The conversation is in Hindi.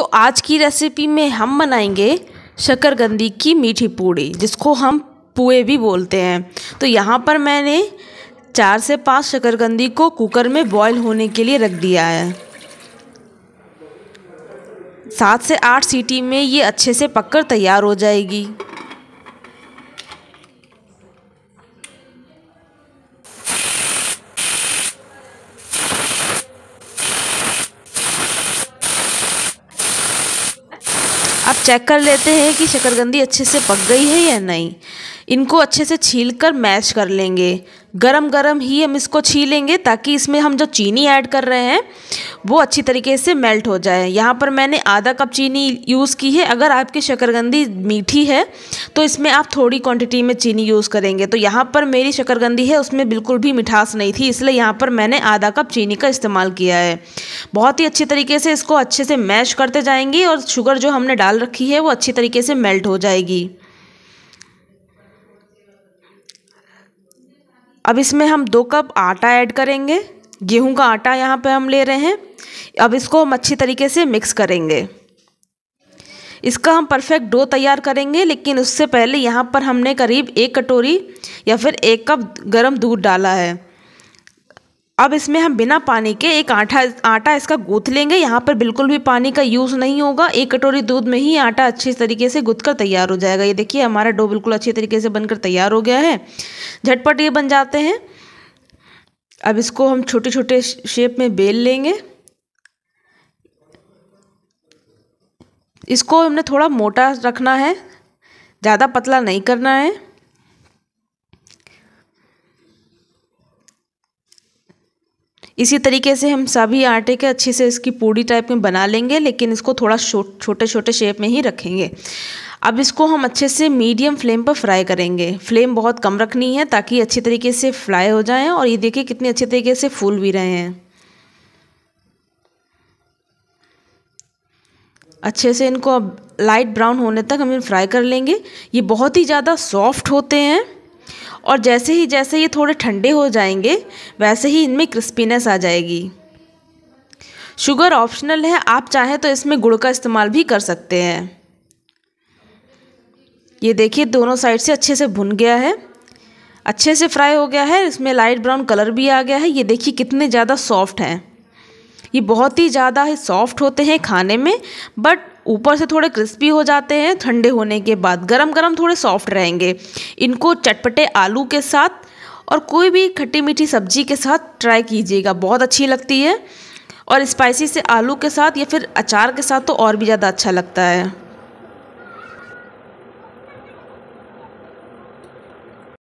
तो आज की रेसिपी में हम बनाएंगे शकरगंदी की मीठी पूड़ी जिसको हम पुए भी बोलते हैं तो यहाँ पर मैंने चार से पाँच शकरगंदी को कुकर में बॉईल होने के लिए रख दिया है सात से आठ सीटी में ये अच्छे से पककर तैयार हो जाएगी अब चेक कर लेते हैं कि शकरकंदी अच्छे से पक गई है या नहीं इनको अच्छे से छील कर मैश कर लेंगे गरम गरम ही हम इसको छीलेंगे ताकि इसमें हम जो चीनी ऐड कर रहे हैं वो अच्छी तरीके से मेल्ट हो जाए यहाँ पर मैंने आधा कप चीनी यूज़ की है अगर आपकी शकरगंदी मीठी है तो इसमें आप थोड़ी क्वांटिटी में चीनी यूज़ करेंगे तो यहाँ पर मेरी शकरगंदी है उसमें बिल्कुल भी मिठास नहीं थी इसलिए यहाँ पर मैंने आधा कप चीनी का इस्तेमाल किया है बहुत ही अच्छी तरीके से इसको अच्छे से मैश करते जाएंगे और शुगर जो हमने डाल रखी है वो अच्छी तरीके से मेल्ट हो जाएगी अब इसमें हम दो कप आटा ऐड करेंगे गेहूं का आटा यहाँ पे हम ले रहे हैं अब इसको हम अच्छी तरीके से मिक्स करेंगे इसका हम परफेक्ट डो तैयार करेंगे लेकिन उससे पहले यहाँ पर हमने करीब एक कटोरी या फिर एक कप गरम दूध डाला है अब इसमें हम बिना पानी के एक आटा आटा इसका गूँथ लेंगे यहाँ पर बिल्कुल भी पानी का यूज़ नहीं होगा एक कटोरी दूध में ही आटा अच्छे तरीके से गूथ कर तैयार हो जाएगा ये देखिए हमारा डो बिल्कुल अच्छे तरीके से बनकर तैयार हो गया है झटपट ये बन जाते हैं अब इसको हम छोटे छोटे शेप में बेल लेंगे इसको हमने थोड़ा मोटा रखना है ज़्यादा पतला नहीं करना है इसी तरीके से हम सभी आटे के अच्छे से इसकी पूड़ी टाइप में बना लेंगे लेकिन इसको थोड़ा छोटे छोटे शेप में ही रखेंगे अब इसको हम अच्छे से मीडियम फ्लेम पर फ्राई करेंगे फ्लेम बहुत कम रखनी है ताकि अच्छी तरीके से फ्राई हो जाएँ और ये देखिए कितने अच्छे तरीके से फूल भी रहे हैं अच्छे से इनको अब लाइट ब्राउन होने तक हम इन फ्राई कर लेंगे ये बहुत ही ज़्यादा सॉफ्ट होते हैं और जैसे ही जैसे ये थोड़े ठंडे हो जाएंगे वैसे ही इनमें क्रिस्पीनेस आ जाएगी शुगर ऑप्शनल है आप चाहें तो इसमें गुड़ का इस्तेमाल भी कर सकते हैं ये देखिए दोनों साइड से अच्छे से भुन गया है अच्छे से फ्राई हो गया है इसमें लाइट ब्राउन कलर भी आ गया है ये देखिए कितने ज़्यादा सॉफ्ट हैं ये बहुत ही ज़्यादा ही सॉफ्ट होते हैं खाने में बट ऊपर से थोड़े क्रिस्पी हो जाते हैं ठंडे होने के बाद गरम गरम थोड़े सॉफ्ट रहेंगे इनको चटपटे आलू के साथ और कोई भी खट्टी मीठी सब्जी के साथ ट्राई कीजिएगा बहुत अच्छी लगती है और स्पाइसी से आलू के साथ या फिर अचार के साथ तो और भी ज़्यादा अच्छा लगता है